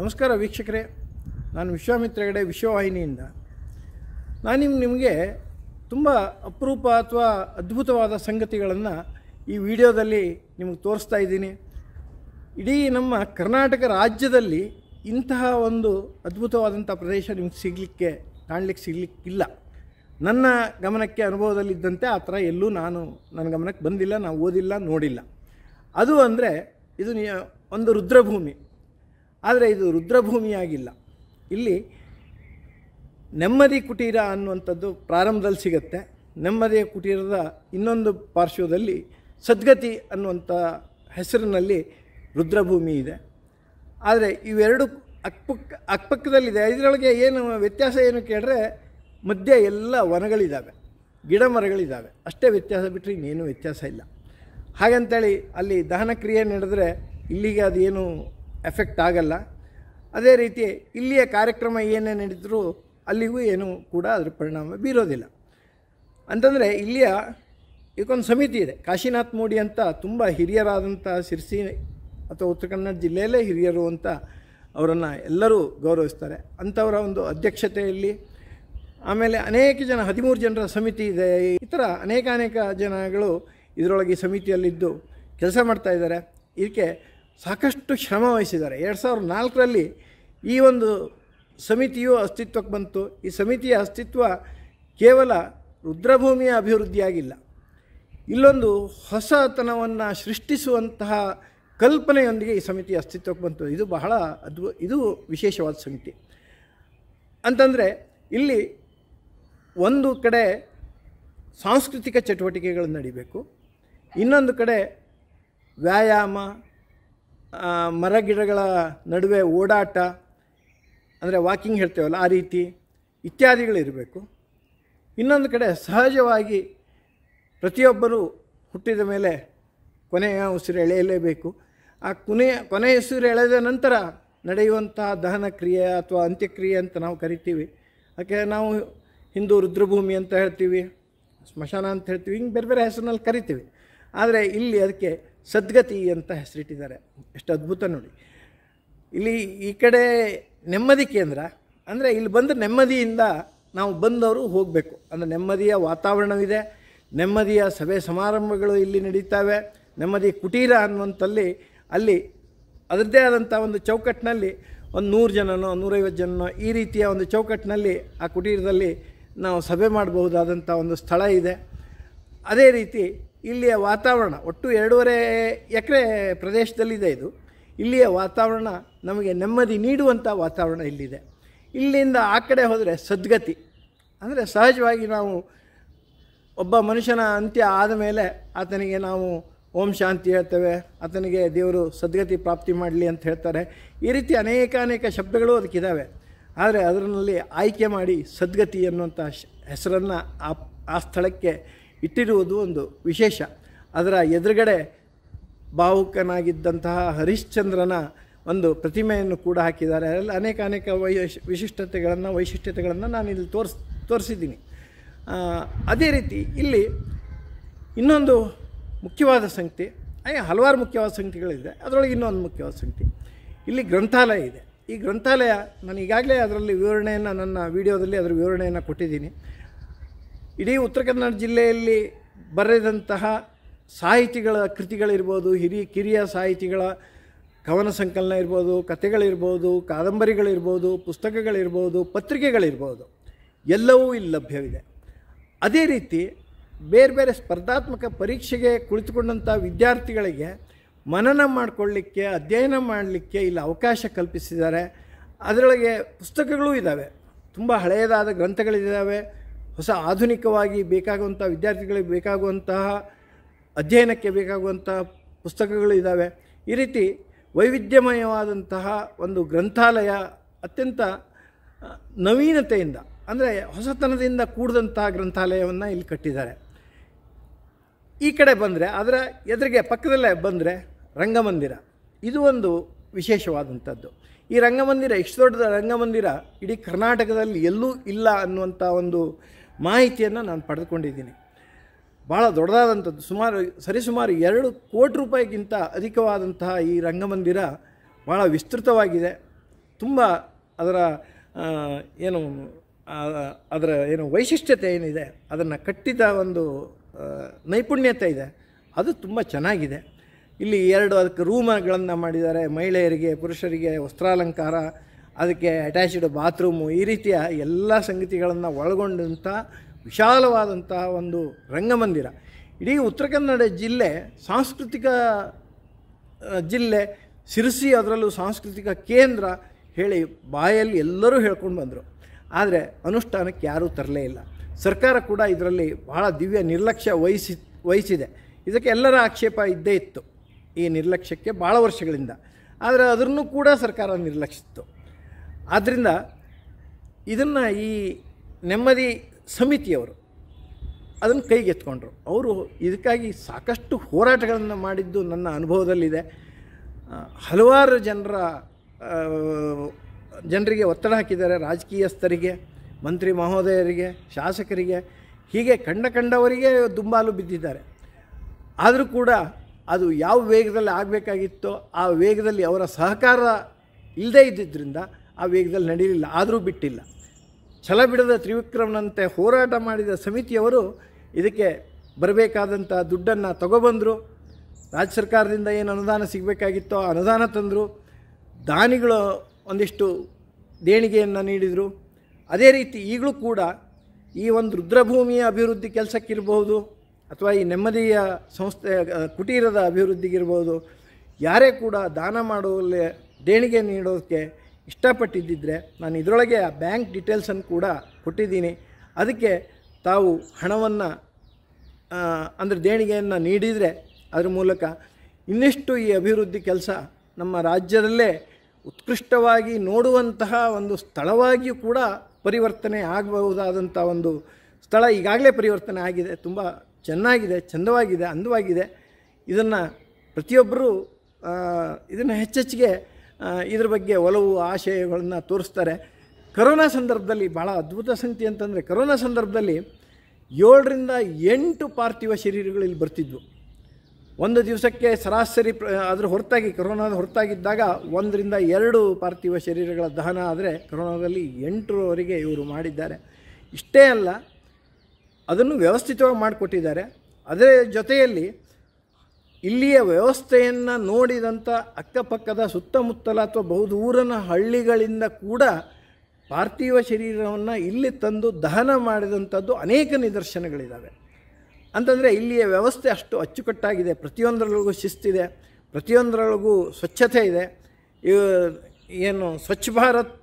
ನಮಸ್ಕಾರ ವೀಕ್ಷಕರೇ ನಾನು ವಿಶ್ವಾಮಿತ್ರ ವಿಶ್ವವಾಹಿನಿಯಿಂದ ನಾನು ನಿಮಗೆ ತುಂಬ ಅಪರೂಪ ಅಥವಾ ಅದ್ಭುತವಾದ ಸಂಗತಿಗಳನ್ನು ಈ ವಿಡಿಯೋದಲ್ಲಿ ನಿಮಗೆ ತೋರಿಸ್ತಾ ಇದ್ದೀನಿ ಇಡೀ ನಮ್ಮ ಕರ್ನಾಟಕ ರಾಜ್ಯದಲ್ಲಿ ಇಂತಹ ಒಂದು ಅದ್ಭುತವಾದಂಥ ಪ್ರದೇಶ ನಿಮ್ಗೆ ಸಿಗಲಿಕ್ಕೆ ಕಾಣಲಿಕ್ಕೆ ಸಿಗಲಿಕ್ಕಿಲ್ಲ ನನ್ನ ಗಮನಕ್ಕೆ ಅನುಭವದಲ್ಲಿದ್ದಂತೆ ಆ ಥರ ಎಲ್ಲೂ ನಾನು ನನ್ನ ಗಮನಕ್ಕೆ ಬಂದಿಲ್ಲ ನಾವು ಓದಿಲ್ಲ ನೋಡಿಲ್ಲ ಅದು ಅಂದರೆ ಇದು ಒಂದು ರುದ್ರಭೂಮಿ ಆದರೆ ಇದು ರುದ್ರಭೂಮಿಯಾಗಿಲ್ಲ ಇಲ್ಲಿ ನೆಮ್ಮದಿ ಕುಟೀರ ಅನ್ನುವಂಥದ್ದು ಪ್ರಾರಂಭದಲ್ಲಿ ಸಿಗುತ್ತೆ ನೆಮ್ಮದಿಯ ಕುಟೀರದ ಇನ್ನೊಂದು ಪಾರ್ಶ್ವದಲ್ಲಿ ಸದ್ಗತಿ ಅನ್ನುವಂಥ ಹೆಸರಿನಲ್ಲಿ ರುದ್ರಭೂಮಿ ಇದೆ ಆದರೆ ಇವೆರಡು ಅಕ್ಪಕ್ ಅಕ್ಪಕ್ಕದಲ್ಲಿದೆ ಇದರೊಳಗೆ ಏನು ವ್ಯತ್ಯಾಸ ಏನು ಕೇಳಿದ್ರೆ ಮಧ್ಯೆ ಎಲ್ಲ ವನಗಳಿದ್ದಾವೆ ಗಿಡ ಮರಗಳಿದ್ದಾವೆ ಅಷ್ಟೇ ವ್ಯತ್ಯಾಸ ಬಿಟ್ಟರೆ ಇನ್ನೇನು ವ್ಯತ್ಯಾಸ ಇಲ್ಲ ಹಾಗಂತೇಳಿ ಅಲ್ಲಿ ದಹನ ಕ್ರಿಯೆ ನಡೆದರೆ ಇಲ್ಲಿಗೆ ಅದೇನು ಎಫೆಕ್ಟ್ ಆಗಲ್ಲ ಅದೇ ರೀತಿ ಇಲ್ಲಿಯ ಕಾರ್ಯಕ್ರಮ ಏನೇ ನಡೆದರೂ ಅಲ್ಲಿಗೂ ಏನೂ ಕೂಡ ಅದರ ಪರಿಣಾಮ ಬೀರೋದಿಲ್ಲ ಅಂತಂದರೆ ಇಲ್ಲಿಯ ಇದಕ್ಕೊಂದು ಸಮಿತಿ ಇದೆ ಕಾಶಿನಾಥ್ ಮೋಡಿ ಅಂತ ತುಂಬ ಹಿರಿಯರಾದಂಥ ಸಿರಿಸಿ ಅಥವಾ ಉತ್ತರ ಕನ್ನಡ ಜಿಲ್ಲೆಯಲ್ಲೇ ಹಿರಿಯರು ಅಂತ ಅವರನ್ನು ಎಲ್ಲರೂ ಗೌರವಿಸ್ತಾರೆ ಅಂಥವರ ಒಂದು ಅಧ್ಯಕ್ಷತೆಯಲ್ಲಿ ಆಮೇಲೆ ಅನೇಕ ಜನ ಹದಿಮೂರು ಜನರ ಸಮಿತಿ ಇದೆ ಈ ಥರ ಅನೇಕ ಅನೇಕ ಜನಗಳು ಇದರೊಳಗೆ ಸಮಿತಿಯಲ್ಲಿದ್ದು ಕೆಲಸ ಮಾಡ್ತಾ ಇದ್ದಾರೆ ಇದಕ್ಕೆ ಸಾಕಷ್ಟು ಶ್ರಮ ವಹಿಸಿದ್ದಾರೆ ಎರಡು ಸಾವಿರದ ನಾಲ್ಕರಲ್ಲಿ ಈ ಒಂದು ಸಮಿತಿಯು ಅಸ್ತಿತ್ವಕ್ಕೆ ಬಂತು ಈ ಸಮಿತಿಯ ಅಸ್ತಿತ್ವ ಕೇವಲ ರುದ್ರಭೂಮಿಯ ಅಭಿವೃದ್ಧಿಯಾಗಿಲ್ಲ ಇಲ್ಲೊಂದು ಹೊಸತನವನ್ನು ಸೃಷ್ಟಿಸುವಂತಹ ಕಲ್ಪನೆಯೊಂದಿಗೆ ಈ ಸಮಿತಿ ಅಸ್ತಿತ್ವಕ್ಕೆ ಬಂತು ಇದು ಬಹಳ ಅದ್ಭು ಇದು ವಿಶೇಷವಾದ ಸಮಿತಿ ಅಂತಂದರೆ ಇಲ್ಲಿ ಒಂದು ಕಡೆ ಸಾಂಸ್ಕೃತಿಕ ಚಟುವಟಿಕೆಗಳು ನಡಿಬೇಕು ಇನ್ನೊಂದು ಕಡೆ ವ್ಯಾಯಾಮ ಮರಗಿಡಗಳ ನಡುವೆ ಓಡಾಟ ಅಂದರೆ ವಾಕಿಂಗ್ ಹೇಳ್ತೇವಲ್ಲ ಆ ರೀತಿ ಇತ್ಯಾದಿಗಳಿರಬೇಕು ಇನ್ನೊಂದು ಕಡೆ ಸಹಜವಾಗಿ ಪ್ರತಿಯೊಬ್ಬರೂ ಹುಟ್ಟಿದ ಮೇಲೆ ಕೊನೆಯ ಉಸಿರು ಎಳೆಯಲೇಬೇಕು ಆ ಕೊನೆಯ ಕೊನೆಯ ಉಸಿರು ಎಳೆದ ನಂತರ ನಡೆಯುವಂಥ ದಹನ ಕ್ರಿಯೆ ಅಥವಾ ಅಂತ್ಯಕ್ರಿಯೆ ಅಂತ ನಾವು ಕರಿತೀವಿ ಯಾಕೆ ನಾವು ಹಿಂದೂ ರುದ್ರಭೂಮಿ ಅಂತ ಹೇಳ್ತೀವಿ ಸ್ಮಶಾನ ಅಂತ ಹೇಳ್ತೀವಿ ಹಿಂಗೆ ಬೇರೆ ಬೇರೆ ಹೆಸರಿನಲ್ಲಿ ಕರಿತೀವಿ ಆದರೆ ಇಲ್ಲಿ ಅದಕ್ಕೆ ಸದ್ಗತಿ ಅಂತ ಹೆಸರಿಟ್ಟಿದ್ದಾರೆ ಎಷ್ಟು ಅದ್ಭುತ ನೋಡಿ ಇಲ್ಲಿ ಈ ಕಡೆ ನೆಮ್ಮದಿ ಕೇಂದ್ರ ಅಂದರೆ ಇಲ್ಲಿ ಬಂದು ನೆಮ್ಮದಿಯಿಂದ ನಾವು ಬಂದವರು ಹೋಗಬೇಕು ಅಂದರೆ ನೆಮ್ಮದಿಯ ವಾತಾವರಣವಿದೆ ನೆಮ್ಮದಿಯ ಸಭೆ ಸಮಾರಂಭಗಳು ಇಲ್ಲಿ ನಡೀತಾವೆ ನೆಮ್ಮದಿ ಕುಟೀರ ಅನ್ನುವಂಥಲ್ಲಿ ಅಲ್ಲಿ ಅದರದ್ದೇ ಆದಂಥ ಒಂದು ಚೌಕಟ್ಟಿನಲ್ಲಿ ಒಂದು ನೂರು ಜನನೋ ನೂರೈವತ್ತು ಜನನೋ ಈ ರೀತಿಯ ಒಂದು ಚೌಕಟ್ಟಿನಲ್ಲಿ ಆ ಕುಟೀರದಲ್ಲಿ ನಾವು ಸಭೆ ಮಾಡಬಹುದಾದಂಥ ಒಂದು ಸ್ಥಳ ಇದೆ ಅದೇ ರೀತಿ ಇಲ್ಲಿಯ ವಾತಾವರಣ ಒಟ್ಟು ಎರಡೂವರೆ ಎಕರೆ ಪ್ರದೇಶದಲ್ಲಿದೆ ಇದು ಇಲ್ಲಿಯ ವಾತಾವರಣ ನಮಗೆ ನೆಮ್ಮದಿ ನೀಡುವಂಥ ವಾತಾವರಣ ಇಲ್ಲಿದೆ ಇಲ್ಲಿಂದ ಆ ಕಡೆ ಹೋದರೆ ಸದ್ಗತಿ ಅಂದರೆ ಸಹಜವಾಗಿ ನಾವು ಒಬ್ಬ ಮನುಷ್ಯನ ಅಂತ್ಯ ಆದ ಮೇಲೆ ಆತನಿಗೆ ನಾವು ಓಂ ಶಾಂತಿ ಹೇಳ್ತೇವೆ ಆತನಿಗೆ ದೇವರು ಸದ್ಗತಿ ಪ್ರಾಪ್ತಿ ಮಾಡಲಿ ಅಂತ ಹೇಳ್ತಾರೆ ಈ ರೀತಿ ಅನೇಕ ಅನೇಕ ಶಬ್ದಗಳು ಅದಕ್ಕಿದ್ದಾವೆ ಆದರೆ ಅದರಲ್ಲಿ ಆಯ್ಕೆ ಮಾಡಿ ಸದ್ಗತಿ ಅನ್ನುವಂಥ ಹೆಸರನ್ನು ಆ ಆ ಸ್ಥಳಕ್ಕೆ ಇಟ್ಟಿರುವುದು ಒಂದು ವಿಶೇಷ ಅದರ ಎದುರುಗಡೆ ಭಾವುಕನಾಗಿದ್ದಂತಹ ಹರಿಶ್ಚಂದ್ರನ ಒಂದು ಪ್ರತಿಮೆಯನ್ನು ಕೂಡ ಹಾಕಿದ್ದಾರೆ ಅದರಲ್ಲಿ ಅನೇಕ ಅನೇಕ ವೈಶ್ ವಿಶಿಷ್ಟತೆಗಳನ್ನು ವೈಶಿಷ್ಟ್ಯತೆಗಳನ್ನು ನಾನು ಇಲ್ಲಿ ತೋರಿಸ್ ತೋರಿಸಿದ್ದೀನಿ ಅದೇ ರೀತಿ ಇಲ್ಲಿ ಇನ್ನೊಂದು ಮುಖ್ಯವಾದ ಸಂಗತಿ ಹಲವಾರು ಮುಖ್ಯವಾದ ಸಂಗತಿಗಳಿದೆ ಅದರೊಳಗೆ ಇನ್ನೊಂದು ಮುಖ್ಯವಾದ ಸಂಗತಿ ಇಲ್ಲಿ ಗ್ರಂಥಾಲಯ ಇದೆ ಈ ಗ್ರಂಥಾಲಯ ನಾನು ಈಗಾಗಲೇ ಅದರಲ್ಲಿ ವಿವರಣೆಯನ್ನು ನನ್ನ ವಿಡಿಯೋದಲ್ಲಿ ಅದರ ವಿವರಣೆಯನ್ನು ಕೊಟ್ಟಿದ್ದೀನಿ ಇಡೀ ಉತ್ತರ ಕನ್ನಡ ಜಿಲ್ಲೆಯಲ್ಲಿ ಬರೆದಂತಹ ಸಾಹಿತಿಗಳ ಕೃತಿಗಳಿರ್ಬೋದು ಹಿರಿಯ ಕಿರಿಯ ಸಾಹಿತಿಗಳ ಕವನ ಸಂಕಲನ ಇರ್ಬೋದು ಕಥೆಗಳಿರ್ಬೋದು ಕಾದಂಬರಿಗಳಿರ್ಬೋದು ಪುಸ್ತಕಗಳಿರ್ಬೋದು ಪತ್ರಿಕೆಗಳಿರ್ಬೋದು ಎಲ್ಲವೂ ಇಲ್ಲಿ ಲಭ್ಯವಿದೆ ಅದೇ ರೀತಿ ಬೇರೆ ಬೇರೆ ಸ್ಪರ್ಧಾತ್ಮಕ ಪರೀಕ್ಷೆಗೆ ಕುಳಿತುಕೊಂಡಂಥ ವಿದ್ಯಾರ್ಥಿಗಳಿಗೆ ಮನನ ಮಾಡಿಕೊಳ್ಳಿಕ್ಕೆ ಅಧ್ಯಯನ ಮಾಡಲಿಕ್ಕೆ ಇಲ್ಲಿ ಅವಕಾಶ ಕಲ್ಪಿಸಿದ್ದಾರೆ ಅದರೊಳಗೆ ಪುಸ್ತಕಗಳೂ ಇದ್ದಾವೆ ತುಂಬ ಹಳೆಯದಾದ ಗ್ರಂಥಗಳಿದ್ದಾವೆ ಹೊಸ ಆಧುನಿಕವಾಗಿ ಬೇಕಾಗುವಂಥ ವಿದ್ಯಾರ್ಥಿಗಳಿಗೆ ಬೇಕಾಗುವಂತಹ ಅಧ್ಯಯನಕ್ಕೆ ಬೇಕಾಗುವಂತಹ ಪುಸ್ತಕಗಳು ಇದ್ದಾವೆ ಈ ರೀತಿ ವೈವಿಧ್ಯಮಯವಾದಂತಹ ಒಂದು ಗ್ರಂಥಾಲಯ ಅತ್ಯಂತ ನವೀನತೆಯಿಂದ ಅಂದರೆ ಹೊಸತನದಿಂದ ಕೂಡಿದಂತಹ ಗ್ರಂಥಾಲಯವನ್ನು ಇಲ್ಲಿ ಕಟ್ಟಿದ್ದಾರೆ ಈ ಕಡೆ ಬಂದರೆ ಅದರ ಎದುರಿಗೆ ಪಕ್ಕದಲ್ಲೇ ಬಂದರೆ ರಂಗಮಂದಿರ ಇದು ಒಂದು ವಿಶೇಷವಾದಂಥದ್ದು ಈ ರಂಗಮಂದಿರ ಇಷ್ಟು ದೊಡ್ಡದ ರಂಗಮಂದಿರ ಇಡೀ ಕರ್ನಾಟಕದಲ್ಲಿ ಎಲ್ಲೂ ಇಲ್ಲ ಅನ್ನುವಂಥ ಒಂದು ಮಾಹಿತಿಯನ್ನು ನಾನು ಪಡೆದುಕೊಂಡಿದ್ದೀನಿ ಭಾಳ ದೊಡ್ಡದಾದಂಥದ್ದು ಸುಮಾರು ಸರಿಸುಮಾರು ಎರಡು ಕೋಟಿ ರೂಪಾಯಿಗಿಂತ ಅಧಿಕವಾದಂತಹ ಈ ರಂಗಮಂದಿರ ಭಾಳ ವಿಸ್ತೃತವಾಗಿದೆ ತುಂಬ ಅದರ ಏನು ಅದರ ಏನು ವೈಶಿಷ್ಟ್ಯತೆ ಏನಿದೆ ಅದನ್ನು ಕಟ್ಟಿದ ಒಂದು ನೈಪುಣ್ಯತೆ ಇದೆ ಅದು ತುಂಬ ಚೆನ್ನಾಗಿದೆ ಇಲ್ಲಿ ಎರಡು ಅದಕ್ಕೆ ರೂಮಗಳನ್ನು ಮಾಡಿದ್ದಾರೆ ಮಹಿಳೆಯರಿಗೆ ಪುರುಷರಿಗೆ ವಸ್ತ್ರಾಲಂಕಾರ ಅದಕ್ಕೆ ಅಟ್ಯಾಚ್ಡ್ ಬಾತ್ರೂಮು ಈ ರೀತಿಯ ಎಲ್ಲ ಸಂಗತಿಗಳನ್ನು ಒಳಗೊಂಡಂಥ ವಿಶಾಲವಾದಂತಹ ಒಂದು ರಂಗಮಂದಿರ ಇಡೀ ಉತ್ತರ ಕನ್ನಡ ಜಿಲ್ಲೆ ಸಾಂಸ್ಕೃತಿಕ ಜಿಲ್ಲೆ ಸಿರಿಸಿ ಅದರಲ್ಲೂ ಸಾಂಸ್ಕೃತಿಕ ಕೇಂದ್ರ ಹೇಳಿ ಬಾಯಲ್ಲಿ ಎಲ್ಲರೂ ಹೇಳ್ಕೊಂಡು ಬಂದರು ಆದರೆ ಅನುಷ್ಠಾನಕ್ಕೆ ಯಾರೂ ತರಲೇ ಇಲ್ಲ ಸರ್ಕಾರ ಕೂಡ ಇದರಲ್ಲಿ ಬಹಳ ದಿವ್ಯ ನಿರ್ಲಕ್ಷ್ಯ ವಹಿಸಿ ವಹಿಸಿದೆ ಇದಕ್ಕೆ ಎಲ್ಲರ ಆಕ್ಷೇಪ ಇದ್ದೇ ಇತ್ತು ಈ ನಿರ್ಲಕ್ಷ್ಯಕ್ಕೆ ಭಾಳ ವರ್ಷಗಳಿಂದ ಆದರೆ ಅದನ್ನು ಕೂಡ ಸರ್ಕಾರ ನಿರ್ಲಕ್ಷಿಸಿತ್ತು ಆದ್ದರಿಂದ ಇದನ್ನು ಈ ನೆಮ್ಮದಿ ಸಮಿತಿಯವರು ಅದನ್ನು ಕೈಗೆತ್ಕೊಂಡ್ರು ಅವರು ಇದಕ್ಕಾಗಿ ಸಾಕಷ್ಟು ಹೋರಾಟಗಳನ್ನು ಮಾಡಿದ್ದು ನನ್ನ ಅನುಭವದಲ್ಲಿದೆ ಹಲವಾರು ಜನರ ಜನರಿಗೆ ಒತ್ತಡ ಹಾಕಿದ್ದಾರೆ ರಾಜಕೀಯಸ್ಥರಿಗೆ ಮಂತ್ರಿ ಮಹೋದಯರಿಗೆ ಶಾಸಕರಿಗೆ ಹೀಗೆ ಕಂಡ ಕಂಡವರಿಗೆ ದುಂಬಾಲು ಬಿದ್ದಿದ್ದಾರೆ ಆದರೂ ಕೂಡ ಅದು ಯಾವ ವೇಗದಲ್ಲಿ ಆಗಬೇಕಾಗಿತ್ತೋ ಆ ವೇಗದಲ್ಲಿ ಅವರ ಸಹಕಾರ ಇಲ್ಲದೇ ಇದ್ದಿದ್ದರಿಂದ ಆ ವೇಗದಲ್ಲಿ ನಡೀಲಿಲ್ಲ ಆದರೂ ಬಿಟ್ಟಿಲ್ಲ ಛಲ ಬಿಡದ ತ್ರಿವಿಕ್ರಮನಂತೆ ಹೋರಾಟ ಮಾಡಿದ ಸಮಿತಿಯವರು ಇದಕ್ಕೆ ಬರಬೇಕಾದಂಥ ದುಡ್ಡನ್ನು ತಗೊಬಂದರು ರಾಜ್ಯ ಸರ್ಕಾರದಿಂದ ಏನು ಅನುದಾನ ಸಿಗಬೇಕಾಗಿತ್ತೋ ಅನುದಾನ ತಂದರು ದಾನಿಗಳು ಒಂದಿಷ್ಟು ದೇಣಿಗೆಯನ್ನು ನೀಡಿದರು ಅದೇ ರೀತಿ ಈಗಲೂ ಕೂಡ ಈ ಒಂದು ರುದ್ರಭೂಮಿಯ ಅಭಿವೃದ್ಧಿ ಕೆಲಸಕ್ಕಿರಬಹುದು ಅಥವಾ ಈ ನೆಮ್ಮದಿಯ ಸಂಸ್ಥೆ ಕುಟೀರದ ಅಭಿವೃದ್ಧಿಗಿರ್ಬೋದು ಯಾರೇ ಕೂಡ ದಾನ ಮಾಡುವಲ್ಲಿ ದೇಣಿಗೆ ನೀಡೋದಕ್ಕೆ ಇಷ್ಟಪಟ್ಟಿದ್ದಿದ್ರೆ ನಾನು ಇದರೊಳಗೆ ಆ ಬ್ಯಾಂಕ್ ಡೀಟೇಲ್ಸನ್ನು ಕೂಡ ಕೊಟ್ಟಿದ್ದೀನಿ ಅದಕ್ಕೆ ತಾವು ಹಣವನ್ನು ಅಂದರೆ ದೇಣಿಗೆಯನ್ನು ನೀಡಿದರೆ ಅದರ ಮೂಲಕ ಇನ್ನೆಷ್ಟು ಈ ಅಭಿವೃದ್ಧಿ ಕೆಲಸ ನಮ್ಮ ರಾಜ್ಯದಲ್ಲೇ ಉತ್ಕೃಷ್ಟವಾಗಿ ನೋಡುವಂತಹ ಒಂದು ಸ್ಥಳವಾಗಿಯೂ ಕೂಡ ಪರಿವರ್ತನೆ ಆಗಬಹುದಾದಂಥ ಒಂದು ಸ್ಥಳ ಈಗಾಗಲೇ ಪರಿವರ್ತನೆ ಆಗಿದೆ ತುಂಬ ಚೆನ್ನಾಗಿದೆ ಚಂದವಾಗಿದೆ ಅಂದವಾಗಿದೆ ಇದನ್ನು ಪ್ರತಿಯೊಬ್ಬರೂ ಇದನ್ನು ಹೆಚ್ಚೆಚ್ಚಿಗೆ ಇದ್ರ ಬಗ್ಗೆ ಒಲವು ಆಶಯಗಳನ್ನು ತೋರಿಸ್ತಾರೆ ಕರೋನಾ ಸಂದರ್ಭದಲ್ಲಿ ಭಾಳ ಅದ್ಭುತ ಸಂಗತಿ ಅಂತಂದರೆ ಕರೋನಾ ಸಂದರ್ಭದಲ್ಲಿ ಏಳರಿಂದ ಎಂಟು ಪಾರ್ಥಿವ ಶರೀರಗಳು ಇಲ್ಲಿ ಬರ್ತಿದ್ವು ಒಂದು ದಿವಸಕ್ಕೆ ಸರಾಸರಿ ಪ್ರ ಅದ್ರ ಹೊರತಾಗಿ ಕರೋನಾದ ಹೊರತಾಗಿದ್ದಾಗ ಒಂದರಿಂದ ಎರಡು ಪಾರ್ಥಿವ ಶರೀರಗಳ ದಹನ ಆದರೆ ಕರೋನಾದಲ್ಲಿ ಎಂಟರವರೆಗೆ ಇವರು ಮಾಡಿದ್ದಾರೆ ಇಷ್ಟೇ ಅಲ್ಲ ಅದನ್ನು ವ್ಯವಸ್ಥಿತವಾಗಿ ಮಾಡಿಕೊಟ್ಟಿದ್ದಾರೆ ಅದರ ಜೊತೆಯಲ್ಲಿ ಇಲ್ಲಿಯ ವ್ಯವಸ್ಥೆಯನ್ನು ನೋಡಿದಂಥ ಅಕ್ಕಪಕ್ಕದ ಸುತ್ತಮುತ್ತಲ ಅಥವಾ ಬಹುದೂರನ ಹಳ್ಳಿಗಳಿಂದ ಕೂಡ ಪಾರ್ಥಿವ ಶರೀರವನ್ನು ಇಲ್ಲಿ ತಂದು ದಹನ ಮಾಡಿದಂಥದ್ದು ಅನೇಕ ನಿದರ್ಶನಗಳಿದ್ದಾವೆ ಅಂತಂದರೆ ಇಲ್ಲಿಯ ವ್ಯವಸ್ಥೆ ಅಷ್ಟು ಅಚ್ಚುಕಟ್ಟಾಗಿದೆ ಪ್ರತಿಯೊಂದರೊಳಗೂ ಶಿಸ್ತಿದೆ ಪ್ರತಿಯೊಂದರೊಳಗೂ ಸ್ವಚ್ಛತೆ ಇದೆ ಏನು ಸ್ವಚ್ಛ ಭಾರತ್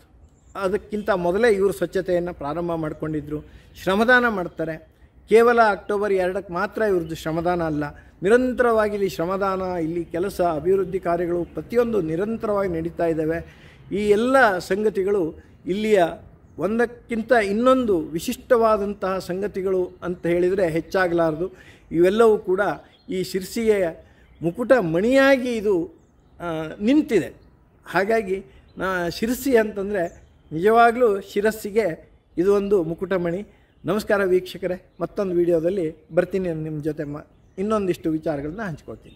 ಅದಕ್ಕಿಂತ ಮೊದಲೇ ಇವರು ಸ್ವಚ್ಛತೆಯನ್ನು ಪ್ರಾರಂಭ ಮಾಡಿಕೊಂಡಿದ್ದರು ಶ್ರಮದಾನ ಮಾಡ್ತಾರೆ ಕೇವಲ ಅಕ್ಟೋಬರ್ ಎರಡಕ್ಕೆ ಮಾತ್ರ ಇವ್ರದ್ದು ಶ್ರಮದಾನ ಅಲ್ಲ ನಿರಂತರವಾಗಿ ಇಲ್ಲಿ ಶ್ರಮದಾನ ಇಲ್ಲಿ ಕೆಲಸ ಅಭಿವೃದ್ಧಿ ಕಾರ್ಯಗಳು ಪ್ರತಿಯೊಂದು ನಿರಂತರವಾಗಿ ನಡೀತಾ ಇದ್ದಾವೆ ಈ ಎಲ್ಲ ಸಂಗತಿಗಳು ಇಲ್ಲಿಯ ಒಂದಕ್ಕಿಂತ ಇನ್ನೊಂದು ವಿಶಿಷ್ಟವಾದಂತಹ ಸಂಗತಿಗಳು ಅಂತ ಹೇಳಿದರೆ ಹೆಚ್ಚಾಗಲಾರದು ಇವೆಲ್ಲವೂ ಕೂಡ ಈ ಶಿರ್ಸಿಗೆಯ ಮುಕುಟ ಮಣಿಯಾಗಿ ಇದು ನಿಂತಿದೆ ಹಾಗಾಗಿ ನಾ ಶಿರಸಿ ಅಂತಂದರೆ ನಿಜವಾಗಲೂ ಶಿರಸ್ಸಿಗೆ ಇದು ಒಂದು ಮುಕುಟಮಣಿ ನಮಸ್ಕಾರ ವೀಕ್ಷಕರೇ ಮತ್ತೊಂದು ವಿಡಿಯೋದಲ್ಲಿ ಬರ್ತೀನಿ ನಿಮ್ಮ ಜೊತೆ ಮಾ ಇನ್ನೊಂದಿಷ್ಟು ವಿಚಾರಗಳನ್ನ ಹಂಚ್ಕೊಳ್ತೀನಿ